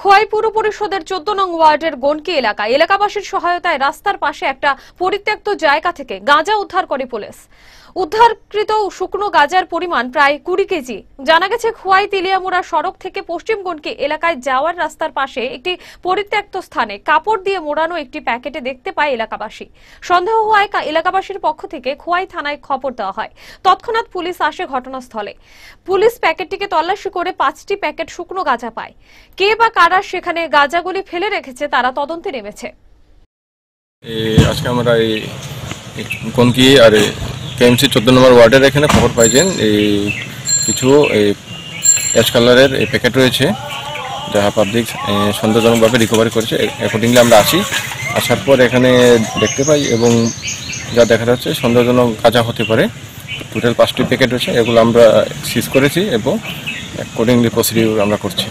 খোয়াই পুর পরিষদের চোদ্দ নং ওয়ার্ডের গনকি এলাকায় এলাকাবাসীর সহায়তায় রাস্তার পাশে একটা পরিত্যক্ত জায়গা থেকে গাঁজা উদ্ধার করে পুলিশ উদ্ধারকৃত শুকনো গাজার পরিমাণ প্রায় কুড়ি কেজি জানা গেছে খোয়াই তেলিয়ামোড়া সড়ক থেকে পশ্চিমগণকে এলাকায় যাওয়ার রাস্তার পাশে একটি পরিত্যক্ত স্থানে কাপড় দিয়ে মোড়ানো একটি প্যাকেটে দেখতে পায় এলাকাবাসী সন্দেহ হওয়ায় এলাকাবাসীর পক্ষ থেকে খোয়াই থানায় খবর দেওয়া হয় তৎক্ষণাৎ পুলিশ আসে ঘটনাস্থলে পুলিশ প্যাকেটটিকে তল্লাশি করে পাঁচটি প্যাকেট শুকনো গাঁজা পায় কে বা কারা সেখানে গাঁজাগুলি ফেলে রেখেছে তারা তদন্তে নেমেছে আজকে আমরা এই আর কেএমসি চোদ্দো নম্বর ওয়ার্ডের এখানে খবর পাইছেন এই কিছু এই অ্যাশ কালারের এই প্যাকেট রয়েছে যা পাবলিক সন্দেহজনকভাবে রিকভারি করেছে অ্যাকর্ডিংলি আমরা আসি আসার পর এখানে দেখতে পাই এবং যা দেখা যাচ্ছে সন্দেহজনক কাজা হতে পারে টোটাল পাঁচটি প্যাকেট রয়েছে এগুলো আমরা সিজ করেছি এবং অ্যাকর্ডিংলি প্রসিডিউর আমরা করছি